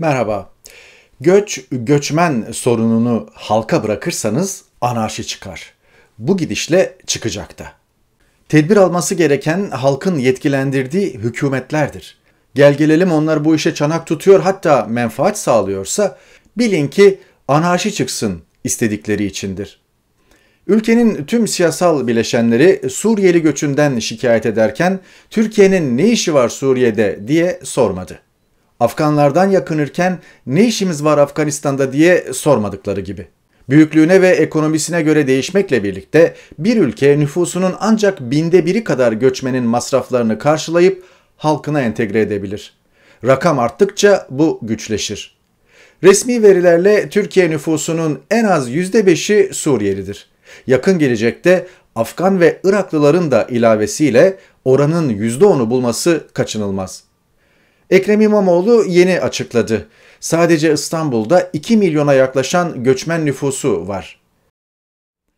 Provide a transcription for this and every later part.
Merhaba. Göç, göçmen sorununu halka bırakırsanız anarşi çıkar. Bu gidişle çıkacak da. Tedbir alması gereken halkın yetkilendirdiği hükümetlerdir. Gel gelelim onlar bu işe çanak tutuyor hatta menfaat sağlıyorsa bilin ki anarşi çıksın istedikleri içindir. Ülkenin tüm siyasal bileşenleri Suriyeli göçünden şikayet ederken Türkiye'nin ne işi var Suriye'de diye sormadı. Afganlardan yakınırken ne işimiz var Afganistan'da diye sormadıkları gibi. Büyüklüğüne ve ekonomisine göre değişmekle birlikte bir ülke nüfusunun ancak binde biri kadar göçmenin masraflarını karşılayıp halkına entegre edebilir. Rakam arttıkça bu güçleşir. Resmi verilerle Türkiye nüfusunun en az %5'i Suriyelidir. Yakın gelecekte Afgan ve Iraklıların da ilavesiyle oranın %10'u bulması kaçınılmaz.'' Ekrem İmamoğlu yeni açıkladı. Sadece İstanbul'da 2 milyona yaklaşan göçmen nüfusu var.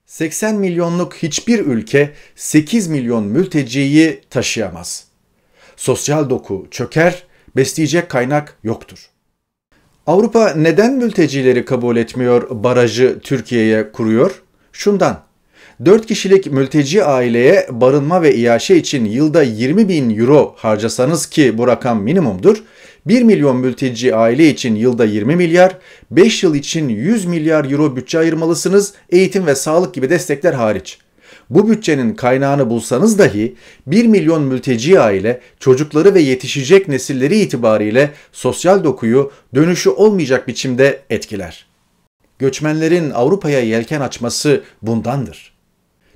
80 milyonluk hiçbir ülke 8 milyon mülteciyi taşıyamaz. Sosyal doku çöker, besleyecek kaynak yoktur. Avrupa neden mültecileri kabul etmiyor, barajı Türkiye'ye kuruyor? Şundan. 4 kişilik mülteci aileye barınma ve iaşe için yılda 20 bin euro harcasanız ki bu rakam minimumdur, 1 milyon mülteci aile için yılda 20 milyar, 5 yıl için 100 milyar euro bütçe ayırmalısınız eğitim ve sağlık gibi destekler hariç. Bu bütçenin kaynağını bulsanız dahi 1 milyon mülteci aile çocukları ve yetişecek nesilleri itibariyle sosyal dokuyu dönüşü olmayacak biçimde etkiler. Göçmenlerin Avrupa'ya yelken açması bundandır.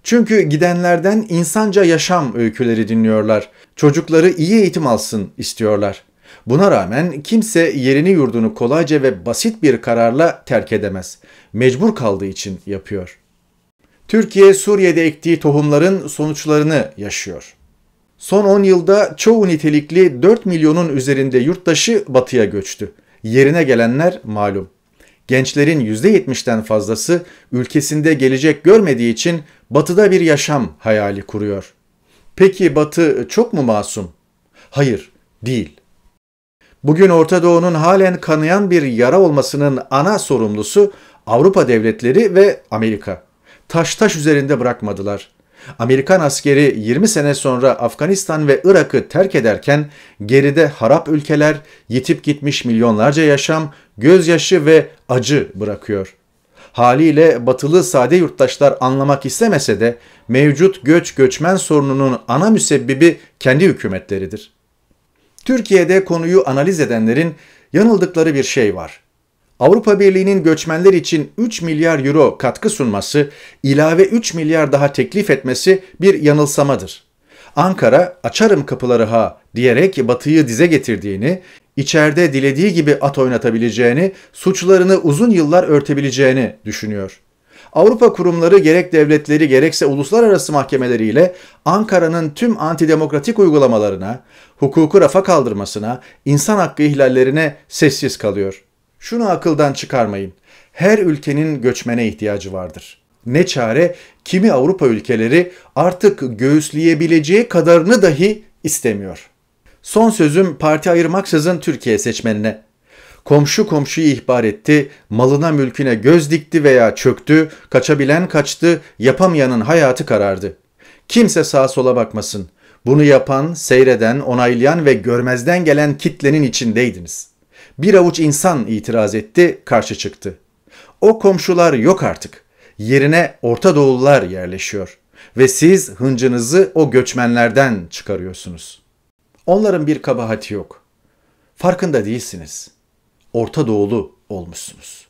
Çünkü gidenlerden insanca yaşam öyküleri dinliyorlar. Çocukları iyi eğitim alsın istiyorlar. Buna rağmen kimse yerini yurdunu kolayca ve basit bir kararla terk edemez. Mecbur kaldığı için yapıyor. Türkiye Suriye'de ektiği tohumların sonuçlarını yaşıyor. Son 10 yılda çoğu nitelikli 4 milyonun üzerinde yurttaşı batıya göçtü. Yerine gelenler malum. Gençlerin %70'ten fazlası ülkesinde gelecek görmediği için batıda bir yaşam hayali kuruyor. Peki batı çok mu masum? Hayır, değil. Bugün Orta Doğu'nun halen kanayan bir yara olmasının ana sorumlusu Avrupa devletleri ve Amerika. Taş taş üzerinde bırakmadılar. Amerikan askeri 20 sene sonra Afganistan ve Irak'ı terk ederken geride harap ülkeler, yitip gitmiş milyonlarca yaşam, gözyaşı ve acı bırakıyor haliyle batılı sade yurttaşlar anlamak istemese de mevcut göç göçmen sorununun ana müsebbibi kendi hükümetleridir. Türkiye'de konuyu analiz edenlerin yanıldıkları bir şey var. Avrupa Birliği'nin göçmenler için 3 milyar euro katkı sunması, ilave 3 milyar daha teklif etmesi bir yanılsamadır. Ankara açarım kapıları ha diyerek batıyı dize getirdiğini, içeride dilediği gibi at oynatabileceğini, suçlarını uzun yıllar örtebileceğini düşünüyor. Avrupa kurumları gerek devletleri gerekse uluslararası mahkemeleriyle Ankara'nın tüm antidemokratik uygulamalarına, hukuku rafa kaldırmasına, insan hakkı ihlallerine sessiz kalıyor. Şunu akıldan çıkarmayın. Her ülkenin göçmene ihtiyacı vardır. Ne çare kimi Avrupa ülkeleri artık göğüsleyebileceği kadarını dahi istemiyor.'' Son sözüm parti ayırmaksızın Türkiye seçmenine. Komşu komşuyu ihbar etti, malına mülküne göz dikti veya çöktü, kaçabilen kaçtı, yapamayanın hayatı karardı. Kimse sağa sola bakmasın. Bunu yapan, seyreden, onaylayan ve görmezden gelen kitlenin içindeydiniz. Bir avuç insan itiraz etti, karşı çıktı. O komşular yok artık. Yerine Orta Doğullar yerleşiyor ve siz hıncınızı o göçmenlerden çıkarıyorsunuz.'' Onların bir kabahati yok. Farkında değilsiniz. Orta Doğulu olmuşsunuz.